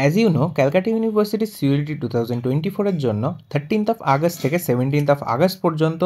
as you know Calcutta university security two thousand twenty ফোরের জন্য thirteenth of August থেকে seventeenth of August পর্যন্ত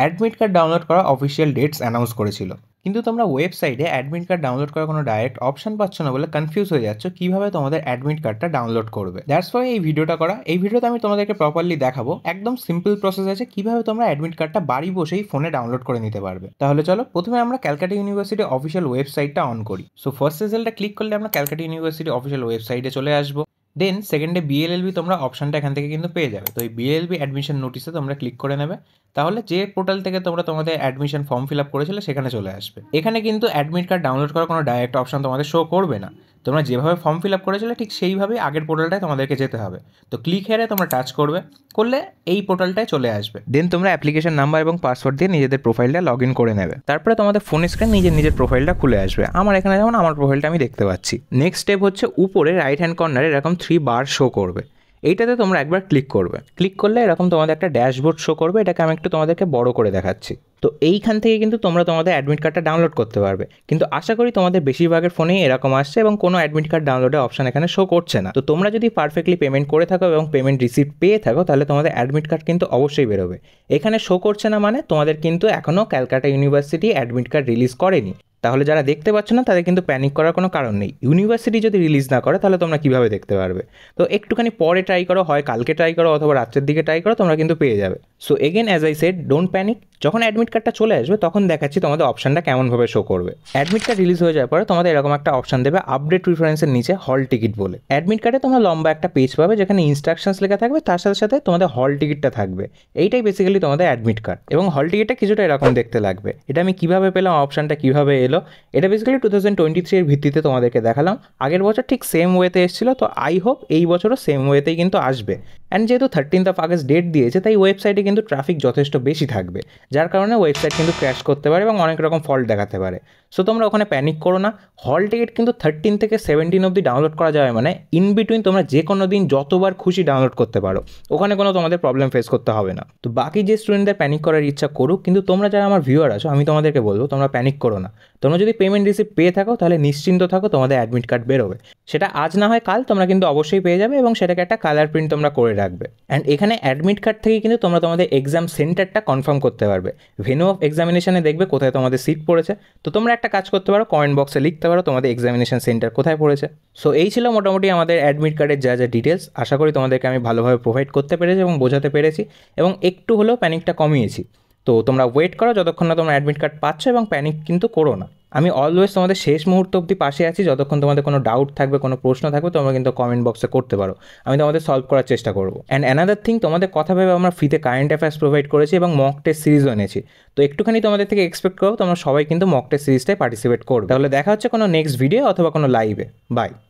admit card download করা official dates announce করেছিল কিন্তু তোমরা ওয়েবসাইটে অ্যাডমিট কার্ড ডাউনলোড করার কোনো ডাইরেক্ট অপশন পাচ্ছ না বলে কনফিউজ হয়ে যাচ্ছ কিভাবে তোমাদের অ্যাডমিট কার্ডটা ডাউনলোড করবে দ্যাটস ওয়াই এই ভিডিওটা করা এই ভিডিওতে আমি তোমাদেরকে প্রপারলি দেখাবো একদম সিম্পল প্রসেস আছে কিভাবে তোমরা অ্যাডমিট কার্ডটা বাড়ি বসেই ফোনে ডাউনলোড করে নিতে পারবে তাহলে চলো প্রথমে আমরা ক্যালকাটা ইউনিভার্সিটি অফিসিয়াল ওয়েবসাইটটা অন করি সো ফার্স্ট রেজাল্টটা ক্লিক করলে আমরা ক্যালকাটা ইউনিভার্সিটি অফিসিয়াল ওয়েবসাইটে চলে আসবো দেন সেকেন্ডে বিএলএলবি তোমরা অপশানটা এখান থেকে কিন্তু পেয়ে যাবে তো এই বিএলএলবি অ্যাডমিশন নোটিসে তোমরা ক্লিক করে নেবে তাহলে যে পোর্টাল থেকে তোমরা তোমাদের অ্যাডমিশন ফর্ম ফিল আপ করেছিলে সেখানে চলে আসবে এখানে কিন্তু অ্যাডমিট কার্ড ডাউনলোড করার কোনো ডাইরেক্ট অপশন তোমাদের শো করবে না তোমরা যেভাবে ফর্ম ফিল আপ করেছিলে ঠিক সেইভাবে আগের পোর্টালটায় তোমাদেরকে যেতে হবে তো ক্লিক হেরে তোমরা টাচ করবে করলে এই পোর্টালটায় চলে আসবে দেন তোমরা অ্যাপ্লিকেশন নাম্বার এবং পাসওয়ার্ড দিয়ে নিজেদের প্রোফাইলটা লগ ইন করে নেবে তারপরে তোমাদের ফোন স্ক্রিন নিজের নিজের প্রোফাইলটা খুলে আসবে আমার এখানে যেমন আমার প্রোফাইলটা আমি দেখতে পাচ্ছি নেক্সট স্টেপ হচ্ছে উপরে রাইট হ্যান্ড কর্নারে এরকম থ্রি বার শো করবে এইটাতে তোমরা একবার ক্লিক করবে ক্লিক করলে এরকম তোমাদের একটা ড্যাশবোর্ড শো করবে এটাকে আমি একটু তোমাদেরকে বড় করে দেখাচ্ছি তো এইখান থেকে কিন্তু তোমরা তোমাদের অ্যাডমিট কার্ডটা ডাউনলোড করতে পারবে কিন্তু আশা করি তোমাদের বেশিরভাগের ফোনেই এরকম আসছে এবং কোনো অ্যাডমিট কার্ড ডাউনলোডের অপশন এখানে শো করছে না তো তোমরা যদি পারফেক্টলি পেমেন্ট করে থাকো এবং পেমেন্ট রিসিপ্ট পেয়ে থাকো তাহলে তোমাদের অ্যাডমিট কার্ড কিন্তু অবশ্যই বেরোবে এখানে শো করছে না মানে তোমাদের কিন্তু এখনও Calcutta university admit card release করেনি তাহলে যারা দেখতে পাচ্ছ না তাদের কিন্তু প্যানিক করার কোনো কারণ নেই ইউনিভার্সিটি যদি রিলিজ না করে তাহলে তোমরা কীভাবে দেখতে পারবে তো একটুখানি পরে ট্রাই করো হয় কালকে ট্রাই করো অথবা রাত্রের দিকে ট্রাই করো তোমরা কিন্তু পেয়ে যাবে so again as I said don't panic যখন অ্যাডমিট কার্ডটা চলে আসবে তখন দেখাচ্ছি তোমাদের অপশানটা কেমনভাবে শো করবে অ্যাডমিট কার্ড রিলিজ হয়ে যাওয়ার পরে তোমাদের এরকম একটা অপশান দেবে আপডেট প্রিফারেন্সের নিচে হল টিকিট বলে অ্যাডমিট কার্ডে তোমরা লম্বা একটা পেজ পাবে যেখানে ইনস্ট্রাকশনস লেখা থাকবে তার সাথে সাথে তোমাদের হল টিকিটটা থাকবে এইটাই বেসিক্যালি তোমাদের অ্যাডমিট কার্ড এবং হল টিকিটটা কিছুটা এরকম দেখতে লাগবে এটা আমি কিভাবে পেলাম অপশানটা কিভাবে এলো এটা বেসিক্যালি টু থাউজেন্ড টোয়েন্টি থ্রির ভিত্তিতে তোমাদেরকে দেখালাম আগের বছর ঠিক সেম ওয়েতে এসেছিলো তো আই হোপ এই বছরও সেম ওয়েতেই কিন্তু আসবে অ্যান্ড যেহেতু থার্টিন্থ অফ আগস্ট ডেট দিয়েছে তাই ওয়েবসাইটে কিন্তু ট্রাফিক যথেষ্ট বেশি থাকবে যার কারণে ওয়েবসাইট কিন্তু ক্র্যাশ করতে পারে এবং অনেক রকম ফল্ট দেখাতে পারে সো তোমরা ওখানে প্যানিক করো না হল টিকিট কিন্তু থার্টিন থেকে সেভেন্টিন অবধি ডাউনলোড করা যাবে মানে ইন বিটুইন তোমরা যে কোনো দিন যতবার খুশি ডাউনলোড করতে পারো ওখানে কোনো তোমাদের প্রবলেম ফেস করতে হবে না তো বাকি যে স্টুডেন্টদের প্যানিক করার ইচ্ছা করুক কিন্তু তোমরা যারা আমার ভিউয়ার আছো আমি তোমাদেরকে বলবো তোমরা প্যানিক করো না তোমরা যদি পেমেন্ট রিসিপ্ট পেয়ে থাকো তাহলে নিশ্চিন্ত থাকো তোমাদের অ্যাডমিট কার্ড বেরোবে সেটা আজ না হয় কাল তোমরা কিন্তু অবশ্যই পেয়ে যাবে এবং সেটাকে একটা কালার প্রিন্ট তোমরা করে রাখবে অ্যান্ড এখানে অ্যাডমিট কার্ড থেকে কিন্তু তোমরা তোমাদের এক্সাম সেন্টারটা কনফার্ম করতে পারবে ভেনু অফ এক্সামিনেশানে দেখবে কোথায় তোমাদের সিট পড়েছে তো তোমরা একটা কাজ করতে পারো কমেন্ট বক্সে লিখতে পারো তোমাদের এক্সামিনেশন সেন্টার কোথায় পড়েছে সো এই ছিল মোটামুটি আমাদের অ্যাডমিট কার্ডের যা যা ডিটেলস আশা করি তোমাদেরকে আমি ভালোভাবে প্রোভাইড করতে পেরেছি এবং বোঝাতে পেরেছি এবং একটু হলেও প্যানিকটা কমিয়েছি তো তোমরা ওয়েট করো যতক্ষণ না তোমরা অ্যাডমিট কার্ড পাচ্ছ এবং প্যানিক কিন্তু করো না আমি অলওয়েজ তোমাদের শেষ মুহূর্ত অবধি পাশে আছি যতক্ষণ তোমাদের কোনো ডাউট থাকবে কোনো প্রশ্ন থাকবে তোমরা কিন্তু কমেন্ট বক্সে করতে পারো আমি তোমাদের সলভ করার চেষ্টা করব অ্যান্ড অ্যানাদার থিং তোমাদের কথা ভেবে আমরা ফ্রিতে কারেন্ট অ্যাফেয়ার্স প্রোভাইড করেছি এবং মক টেস্ট সিরিজও এনেছি তো একটুখানি তোমাদের থেকে এক্সপেক্ট করবো তোমরা সবাই কিন্তু মক টেস্ট সিরিজটায় পার্টিসিপেট করবে তাহলে দেখা হচ্ছে কোনো নেক্সট ভিডিও অথবা কোনো লাইভে বাই